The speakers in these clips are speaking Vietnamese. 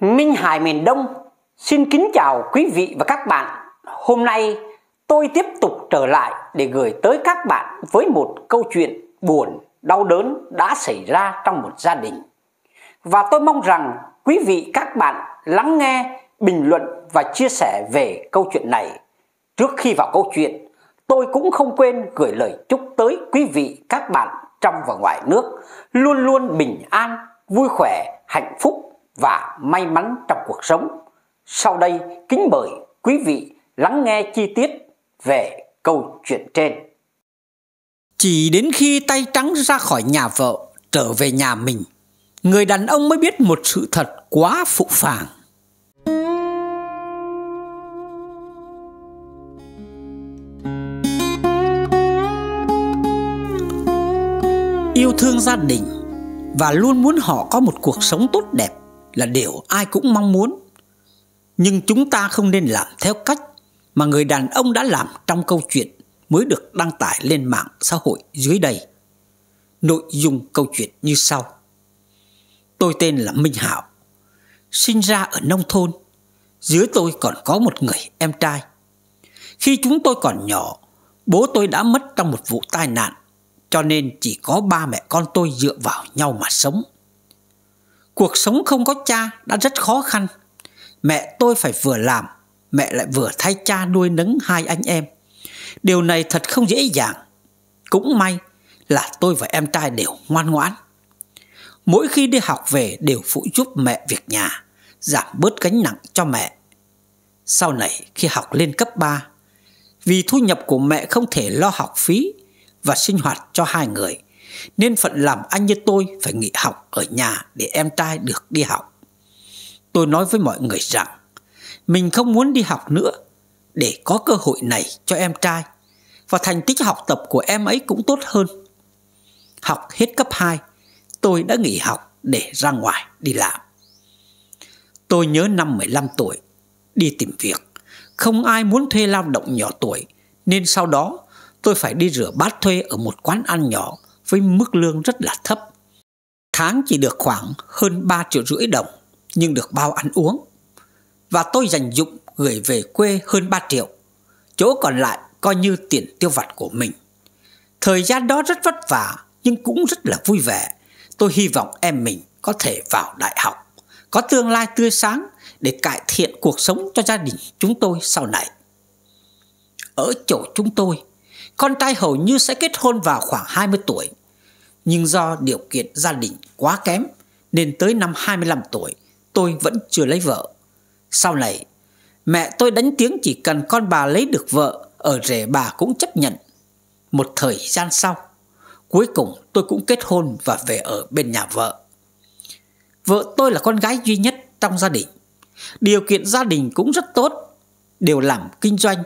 Minh Hải miền Đông xin kính chào quý vị và các bạn. Hôm nay tôi tiếp tục trở lại để gửi tới các bạn với một câu chuyện buồn, đau đớn đã xảy ra trong một gia đình. Và tôi mong rằng quý vị các bạn lắng nghe, bình luận và chia sẻ về câu chuyện này. Trước khi vào câu chuyện, tôi cũng không quên gửi lời chúc tới quý vị các bạn trong và ngoài nước luôn luôn bình an, vui khỏe, hạnh phúc và may mắn trong cuộc sống. Sau đây kính mời quý vị lắng nghe chi tiết về câu chuyện trên. Chỉ đến khi tay trắng ra khỏi nhà vợ, trở về nhà mình, người đàn ông mới biết một sự thật quá phụ phàng. Yêu thương gia đình và luôn muốn họ có một cuộc sống tốt đẹp là điều ai cũng mong muốn nhưng chúng ta không nên làm theo cách mà người đàn ông đã làm trong câu chuyện mới được đăng tải lên mạng xã hội dưới đây nội dung câu chuyện như sau tôi tên là minh hảo sinh ra ở nông thôn dưới tôi còn có một người em trai khi chúng tôi còn nhỏ bố tôi đã mất trong một vụ tai nạn cho nên chỉ có ba mẹ con tôi dựa vào nhau mà sống Cuộc sống không có cha đã rất khó khăn. Mẹ tôi phải vừa làm, mẹ lại vừa thay cha nuôi nấng hai anh em. Điều này thật không dễ dàng. Cũng may là tôi và em trai đều ngoan ngoãn. Mỗi khi đi học về đều phụ giúp mẹ việc nhà, giảm bớt gánh nặng cho mẹ. Sau này khi học lên cấp 3, vì thu nhập của mẹ không thể lo học phí và sinh hoạt cho hai người, nên phận làm anh như tôi phải nghỉ học ở nhà để em trai được đi học. Tôi nói với mọi người rằng mình không muốn đi học nữa để có cơ hội này cho em trai và thành tích học tập của em ấy cũng tốt hơn. Học hết cấp 2, tôi đã nghỉ học để ra ngoài đi làm. Tôi nhớ năm 15 tuổi, đi tìm việc. Không ai muốn thuê lao động nhỏ tuổi, nên sau đó tôi phải đi rửa bát thuê ở một quán ăn nhỏ với mức lương rất là thấp. Tháng chỉ được khoảng hơn 3 triệu rưỡi đồng nhưng được bao ăn uống. Và tôi dành dụng gửi về quê hơn 3 triệu. Chỗ còn lại coi như tiền tiêu vặt của mình. Thời gian đó rất vất vả nhưng cũng rất là vui vẻ. Tôi hy vọng em mình có thể vào đại học, có tương lai tươi sáng để cải thiện cuộc sống cho gia đình chúng tôi sau này. Ở chỗ chúng tôi con trai hầu như sẽ kết hôn vào khoảng 20 tuổi. Nhưng do điều kiện gia đình quá kém nên tới năm 25 tuổi tôi vẫn chưa lấy vợ. Sau này, mẹ tôi đánh tiếng chỉ cần con bà lấy được vợ ở rể bà cũng chấp nhận. Một thời gian sau, cuối cùng tôi cũng kết hôn và về ở bên nhà vợ. Vợ tôi là con gái duy nhất trong gia đình. Điều kiện gia đình cũng rất tốt, đều làm kinh doanh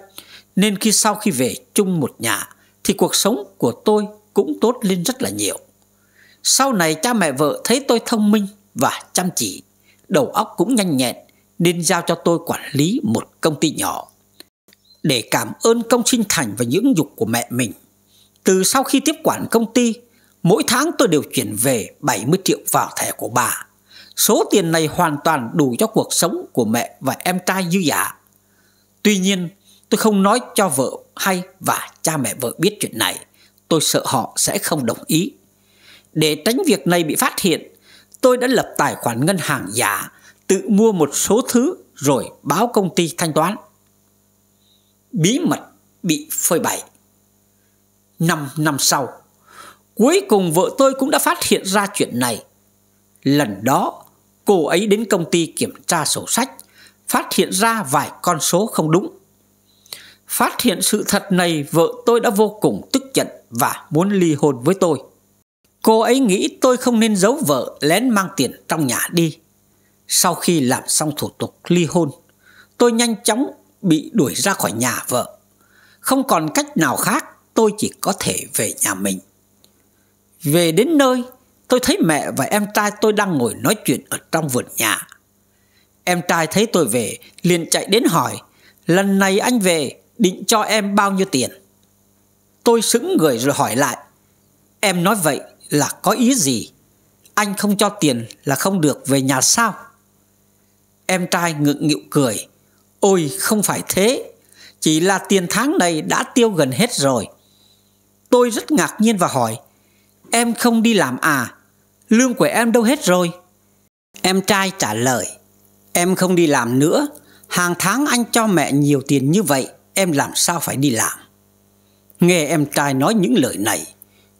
nên khi sau khi về chung một nhà thì cuộc sống của tôi cũng tốt lên rất là nhiều. Sau này cha mẹ vợ thấy tôi thông minh và chăm chỉ, đầu óc cũng nhanh nhẹn nên giao cho tôi quản lý một công ty nhỏ. Để cảm ơn công sinh thành và dưỡng dục của mẹ mình, từ sau khi tiếp quản công ty, mỗi tháng tôi đều chuyển về 70 triệu vào thẻ của bà. Số tiền này hoàn toàn đủ cho cuộc sống của mẹ và em trai dư giả. Tuy nhiên, Tôi không nói cho vợ hay và cha mẹ vợ biết chuyện này Tôi sợ họ sẽ không đồng ý Để tránh việc này bị phát hiện Tôi đã lập tài khoản ngân hàng giả Tự mua một số thứ rồi báo công ty thanh toán Bí mật bị phơi bày Năm năm sau Cuối cùng vợ tôi cũng đã phát hiện ra chuyện này Lần đó cô ấy đến công ty kiểm tra sổ sách Phát hiện ra vài con số không đúng Phát hiện sự thật này vợ tôi đã vô cùng tức giận và muốn ly hôn với tôi. Cô ấy nghĩ tôi không nên giấu vợ lén mang tiền trong nhà đi. Sau khi làm xong thủ tục ly hôn, tôi nhanh chóng bị đuổi ra khỏi nhà vợ. Không còn cách nào khác, tôi chỉ có thể về nhà mình. Về đến nơi, tôi thấy mẹ và em trai tôi đang ngồi nói chuyện ở trong vườn nhà. Em trai thấy tôi về, liền chạy đến hỏi, lần này anh về định cho em bao nhiêu tiền? Tôi sững người rồi hỏi lại. Em nói vậy là có ý gì? Anh không cho tiền là không được về nhà sao? Em trai ngượng nghịu cười. Ôi không phải thế, chỉ là tiền tháng này đã tiêu gần hết rồi. Tôi rất ngạc nhiên và hỏi, em không đi làm à? Lương của em đâu hết rồi? Em trai trả lời, em không đi làm nữa, hàng tháng anh cho mẹ nhiều tiền như vậy em làm sao phải đi làm. Nghe em trai nói những lời này,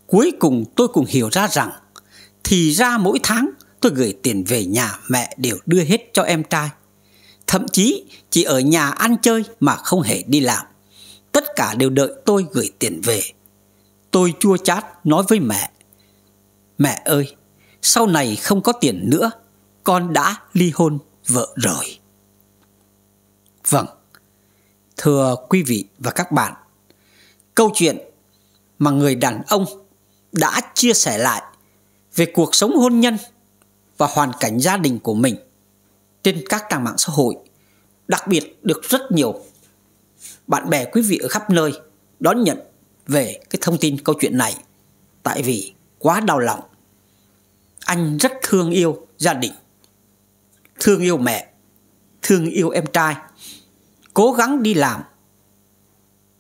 cuối cùng tôi cũng hiểu ra rằng thì ra mỗi tháng tôi gửi tiền về nhà mẹ đều đưa hết cho em trai. Thậm chí chỉ ở nhà ăn chơi mà không hề đi làm. Tất cả đều đợi tôi gửi tiền về. Tôi chua chát nói với mẹ. Mẹ ơi, sau này không có tiền nữa, con đã ly hôn vợ rồi. Vâng, Thưa quý vị và các bạn, câu chuyện mà người đàn ông đã chia sẻ lại về cuộc sống hôn nhân và hoàn cảnh gia đình của mình trên các trang mạng xã hội, đặc biệt được rất nhiều bạn bè quý vị ở khắp nơi đón nhận về cái thông tin câu chuyện này tại vì quá đau lòng. Anh rất thương yêu gia đình, thương yêu mẹ, thương yêu em trai cố gắng đi làm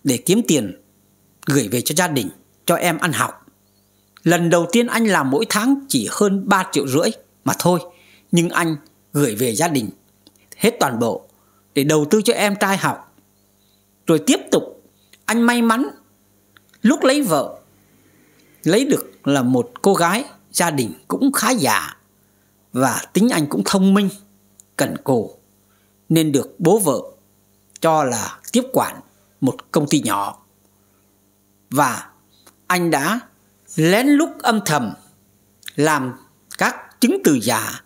để kiếm tiền gửi về cho gia đình, cho em ăn học. Lần đầu tiên anh làm mỗi tháng chỉ hơn 3 triệu rưỡi mà thôi, nhưng anh gửi về gia đình hết toàn bộ để đầu tư cho em trai học. Rồi tiếp tục anh may mắn lúc lấy vợ lấy được là một cô gái gia đình cũng khá giả và tính anh cũng thông minh, cẩn cù nên được bố vợ cho là tiếp quản một công ty nhỏ. Và anh đã lén lút âm thầm làm các chứng từ giả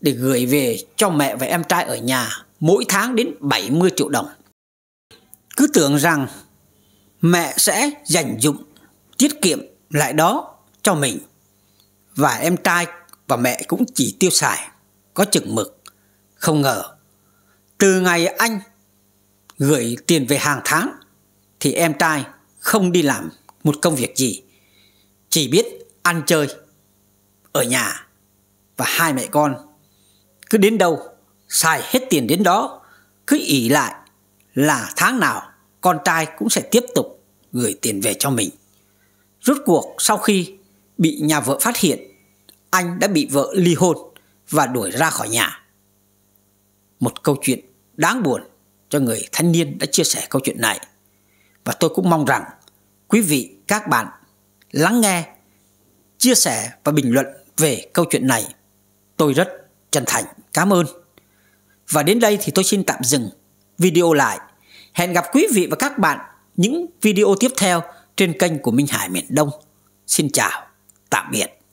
để gửi về cho mẹ và em trai ở nhà mỗi tháng đến 70 triệu đồng. Cứ tưởng rằng mẹ sẽ dành dụng tiết kiệm lại đó cho mình và em trai và mẹ cũng chỉ tiêu xài có chừng mực không ngờ từ ngày anh gửi tiền về hàng tháng thì em trai không đi làm một công việc gì chỉ biết ăn chơi ở nhà và hai mẹ con cứ đến đâu xài hết tiền đến đó cứ ỉ lại là tháng nào con trai cũng sẽ tiếp tục gửi tiền về cho mình rốt cuộc sau khi bị nhà vợ phát hiện anh đã bị vợ ly hôn và đuổi ra khỏi nhà một câu chuyện đáng buồn cho người thanh niên đã chia sẻ câu chuyện này. Và tôi cũng mong rằng quý vị, các bạn lắng nghe, chia sẻ và bình luận về câu chuyện này. Tôi rất chân thành cảm ơn. Và đến đây thì tôi xin tạm dừng video lại. Hẹn gặp quý vị và các bạn những video tiếp theo trên kênh của Minh Hải miền Đông. Xin chào, tạm biệt.